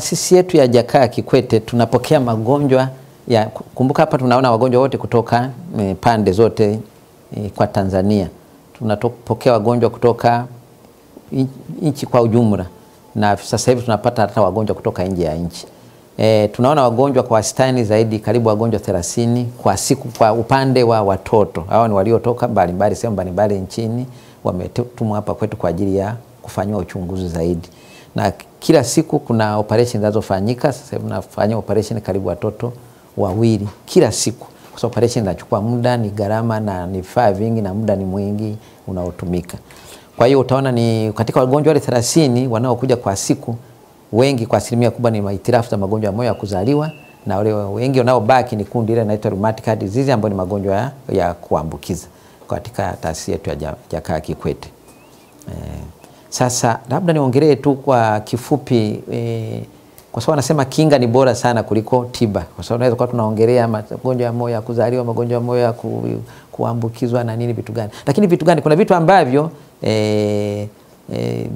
taasisi yetu ya Jakaya Kikwete tunapokea magonjwa ya kumbuka, hapa tunaona wagonjwa wote kutoka e, pande zote e, kwa Tanzania tunapokea wagonjwa kutoka nchi kwa ujumla, na sasa hivi tunapata hata wagonjwa kutoka nje ya nchi. E, tunaona wagonjwa kwa wastani zaidi karibu wagonjwa 30 kwa siku kwa upande wa watoto. Hao ni waliotoka mbalimbali sehemu mbalimbali nchini, wametumwa hapa kwetu kwa ajili ya kufanyiwa uchunguzi zaidi na kila siku kuna operation zinazofanyika. Sasa hivi nafanya operation karibu watoto wawili kila siku, kwa sababu operation inachukua muda, ni gharama na ni vifaa vingi na muda ni mwingi unaotumika. Kwa hiyo utaona ni katika wagonjwa wale 30 wanaokuja kwa siku, wengi kwa asilimia kubwa ni maitirafu za magonjwa ya moyo ya kuzaliwa na wale wengi wanaobaki ni kundi ile inaitwa rheumatic heart disease ambayo ni magonjwa ya, ya kuambukiza katika taasisi yetu ya Jakaya Kikwete eh. Sasa labda niongelee tu kwa kifupi e, kwa sababu anasema kinga ni bora sana kuliko tiba, kwa sababu unaweza kuwa tunaongelea magonjwa ya moyo ya kuzaliwa, magonjwa ya moyo ya ku, kuambukizwa na nini, vitu gani, lakini vitu gani, kuna vitu ambavyo e, e,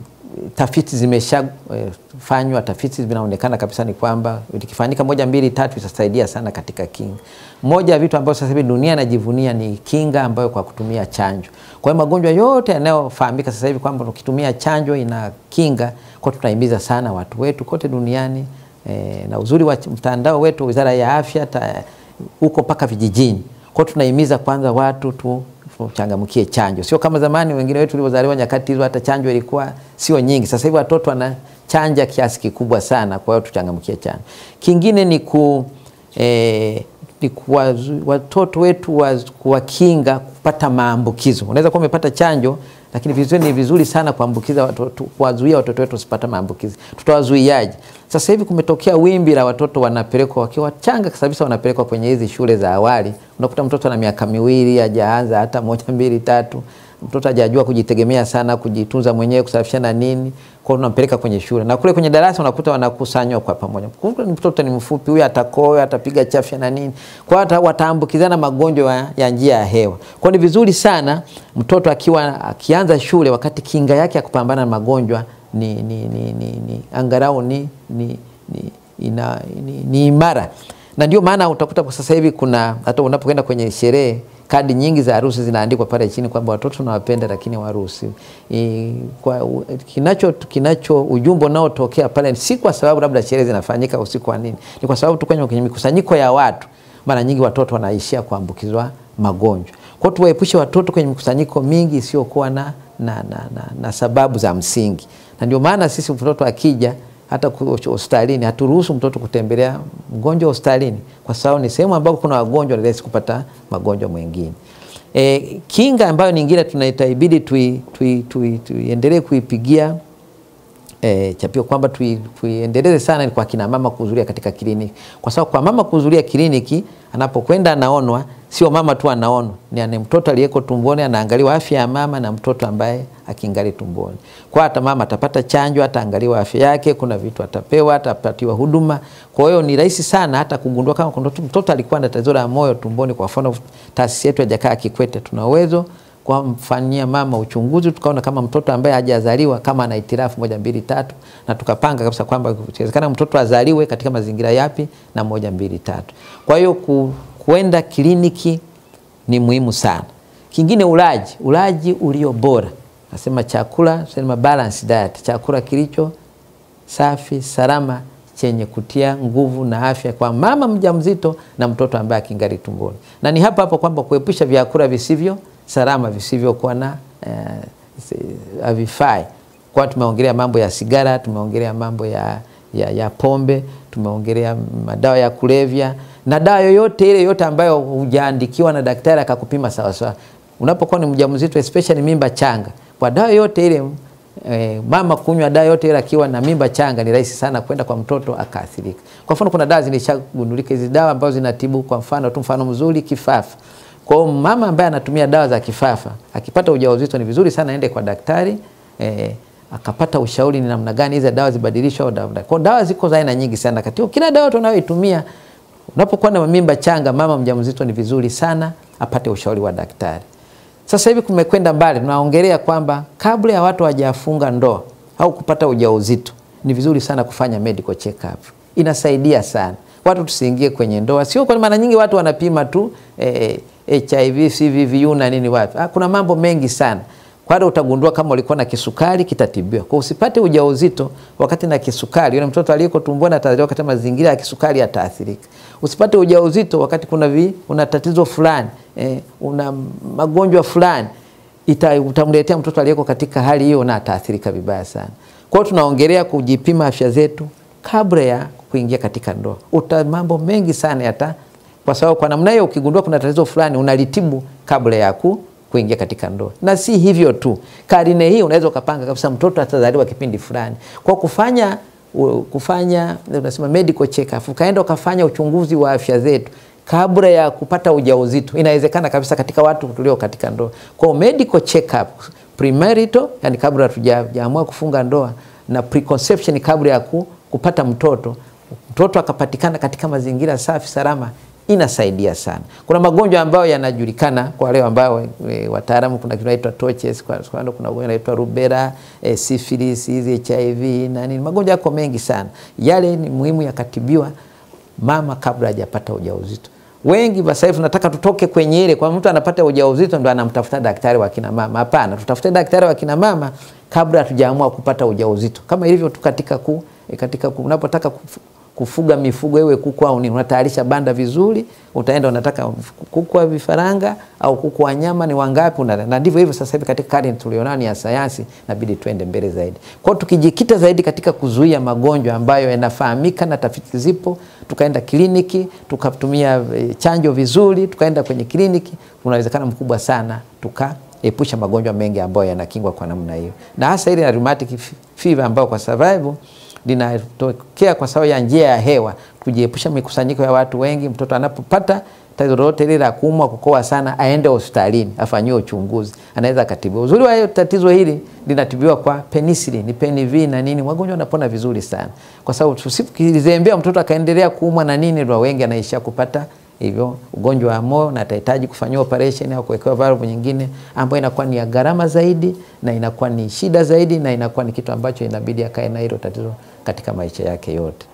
tafiti zimeshafanywa, tafiti zinaonekana kabisa ni kwamba ikifanyika moja mbili tatu itasaidia sana katika kinga. Moja ya vitu ambavyo sasa hivi dunia inajivunia ni kinga ambayo kwa kutumia chanjo. Kwa hiyo magonjwa yote yanayofahamika sasa hivi kwamba ukitumia chanjo ina kinga, kwa tunahimiza sana watu wetu kote duniani e, na uzuri wa mtandao wetu Wizara ya Afya huko mpaka vijijini. Kwa tunahimiza kwanza watu tu changamkie chanjo, sio kama zamani wengine wetu tulivyozaliwa nyakati hizo, hata chanjo ilikuwa sio nyingi. Sasa hivi watoto wanachanja kiasi kikubwa sana, kwa hiyo tuchangamkie chanjo. Kingine ni ku eh, ni watoto wetu wa, kuwakinga kupata maambukizo. Unaweza kuwa umepata chanjo, lakini vizuri, ni vizuri sana kuambukiza watoto, kuwazuia watoto wetu wasipata maambukizi. Tutawazuiaje? Sasa hivi kumetokea wimbi la watoto wanapelekwa wakiwa changa kabisa, wanapelekwa kwenye hizi shule za awali, unakuta mtoto ana miaka miwili hajaanza hata moja mbili tatu mtoto hajajua kujitegemea sana, kujitunza mwenyewe, kusafisha na nini, kwa unampeleka kwenye shule na kule kwenye darasa unakuta wanakusanywa kwa pamoja. Kumbe mtoto ni mfupi, huyu atakoa, atapiga chafya na nini, kwa hata wataambukizana magonjwa ya njia ya hewa. Kwa ni vizuri sana mtoto akiwa akianza shule, wakati kinga yake ya kupambana na magonjwa ni, ni, ni, ni, ni angalau ni, ni, ni, ina, ni, ni imara, na ndio maana utakuta kwa sasa hivi kuna hata unapokwenda kwenye sherehe kadi nyingi za harusi zinaandikwa pale chini kwamba watoto nawapenda lakini waruhusi. kwa, kinacho, kinacho ujumbe unaotokea pale si kwa sababu labda sherehe zinafanyika usiku wa nini, ni kwa sababu tu kwenye mikusanyiko ya watu mara nyingi watoto wanaishia kuambukizwa magonjwa. Kwa hiyo tuwaepushe watoto kwenye mikusanyiko mingi isiyokuwa na, na, na, na, na sababu za msingi, na ndio maana sisi mtoto akija hata hospitalini haturuhusu mtoto kutembelea mgonjwa hospitalini, kwa sababu ni sehemu ambako kuna wagonjwa, ni rahisi kupata magonjwa mengine. E, kinga ambayo nyingine tunaita tuiendelee tui, tui, tui kuipigia E, cha pili kwamba tuiendeleze sana kwa kina mama kuhudhuria katika kliniki, kwa sababu kwa mama kuhudhuria kliniki, anapokwenda anaonwa, sio mama tu anaonwa, ni ane mtoto aliyeko tumboni, anaangaliwa afya ya mama na mtoto ambaye akingali tumboni. Kwa hata mama atapata chanjo, ataangaliwa afya yake, kuna vitu atapewa, atapatiwa huduma. Kwa hiyo ni rahisi sana hata kugundua kama mtoto alikuwa na tatizo la moyo tumboni. Kwa mfano taasisi yetu ya Jakaya Kikwete tuna uwezo kwa mfanyia mama uchunguzi, tukaona kama mtoto ambaye hajazaliwa kama ana itirafu moja mbili tatu, na tukapanga kabisa kwamba ikiwezekana mtoto azaliwe katika mazingira yapi na moja mbili tatu. Kwa hiyo ku, kuenda kliniki ni muhimu sana. Kingine ulaji, ulaji ulio bora, nasema chakula, sema balance diet, chakula kilicho safi, salama, chenye kutia nguvu na afya kwa mama mjamzito na mtoto ambaye akingali tumboni, na ni hapa hapo kwamba kuepusha vyakula visivyo salama visivyokuwa na eh, havifai. Kwa tumeongelea mambo ya sigara, tumeongelea mambo ya, ya, ya pombe, tumeongelea madawa ya kulevya na dawa yoyote ile yote ambayo hujaandikiwa na daktari akakupima sawasawa. Unapokuwa ni mjamzito, especially mimba changa, kwa dawa yote ile e, mama kunywa dawa yote ile akiwa na mimba changa, ni rahisi sana kwenda kwa mtoto akaathirika. Kwa mfano, kuna dawa zilishagundulika hizi dawa ambazo zinatibu, kwa mfano tu, mfano mzuri kifafa kwa hiyo mama ambaye anatumia dawa za kifafa akipata ujauzito ni vizuri sana aende kwa daktari eh, akapata ushauri ni namna gani hizo dawa zibadilishwe au dawa. Kwa dawa ziko za aina nyingi sana katika kila dawa tunayoitumia. Unapokuwa na mimba changa, mama mjamzito, ni vizuri sana apate ushauri wa daktari. Sasa hivi kumekwenda mbali, tunaongelea kwamba kabla ya watu wajafunga ndoa au kupata ujauzito, ni vizuri sana kufanya medical check up. Inasaidia sana watu tusiingie kwenye ndoa. Sio kwa maana nyingi watu wanapima tu eh, HIV, eh, CVV na nini wapi. Ah, kuna mambo mengi sana. Kwa utagundua kama ulikuwa na kisukari kitatibiwa. Kwa usipate ujauzito wakati na kisukari, yule mtoto aliyeko tumboni atazaliwa katika mazingira ya kisukari ataathirika. Usipate ujauzito wakati kuna vi, una tatizo fulani, eh, una magonjwa fulani, utamletea mtoto aliyeko katika hali hiyo na ataathirika vibaya sana. Kwa hiyo tunaongelea kujipima afya zetu kabla ya kuingia katika ndoa. Uta mambo mengi sana yata, kwa sababu kwa namna hiyo ukigundua kuna tatizo fulani unalitibu kabla ya ku kuingia katika ndoa. Na si hivyo tu, karine hii unaweza ukapanga kabisa mtoto atazaliwa kipindi fulani kwa kufanya u, kufanya unasema medical check up, ukaenda ukafanya uchunguzi wa afya zetu kabla ya kupata ujauzito. Inawezekana kabisa katika watu tulio katika ndoa, kwa medical check up premarital, yani kabla hatujaamua kufunga ndoa na preconception kabla ya ku, kupata mtoto mtoto akapatikana katika mazingira safi salama inasaidia sana. Kuna magonjwa ambayo yanajulikana kwa wale ambao e, wataalamu kuna kinaitwa toches kwa sababu kuna ugonjwa unaitwa rubera, e, syphilis, hizi HIV na nini. Magonjwa yako mengi sana. Yale ni muhimu yakatibiwa mama kabla hajapata ujauzito. Wengi basi hivi tunataka tutoke kwenye ile kwa mtu anapata ujauzito ndo anamtafuta daktari wa kina mama. Hapana, tutafute daktari wa kina mama kabla hatujaamua kupata ujauzito. Kama ilivyo tu katika ku, e, katika unapotaka kufuga mifugo iwe kuku au nini, unatayarisha banda vizuri, utaenda unataka kuku wa vifaranga au kuku wa nyama ni wangapi una, na ndivyo hivyo. Sasa hivi katika karne tulionao ni ya sayansi, nabidi tuende mbele zaidi. Kwa tukijikita zaidi katika kuzuia magonjwa ambayo yanafahamika na tafiti zipo, tukaenda kliniki, tukatumia eh, chanjo vizuri, tukaenda kwenye kliniki, unawezekana mkubwa sana tuka epusha magonjwa mengi ambayo yanakingwa kwa namna hiyo, na hasa ile rheumatic fever ambayo kwa survival linatokea kwa sababu ya njia ya hewa, kujiepusha mikusanyiko ya watu wengi. Mtoto anapopata tatizo lolote lile la kuumwa, kukoa sana, aende hospitalini afanyiwe uchunguzi, anaweza akatibiwa. Uzuri wa tatizo hili linatibiwa kwa penicillin, PNV na nini, wagonjwa wanapona vizuri sana, kwa sababu tusipokizembea mtoto akaendelea kuumwa na nini, wengi anaishia kupata hivyo ugonjwa wa moyo na atahitaji kufanyiwa operation au kuwekewa valve nyingine ambayo inakuwa ni ya gharama zaidi na inakuwa ni shida zaidi na inakuwa ni kitu ambacho inabidi akae na hilo tatizo katika maisha yake yote.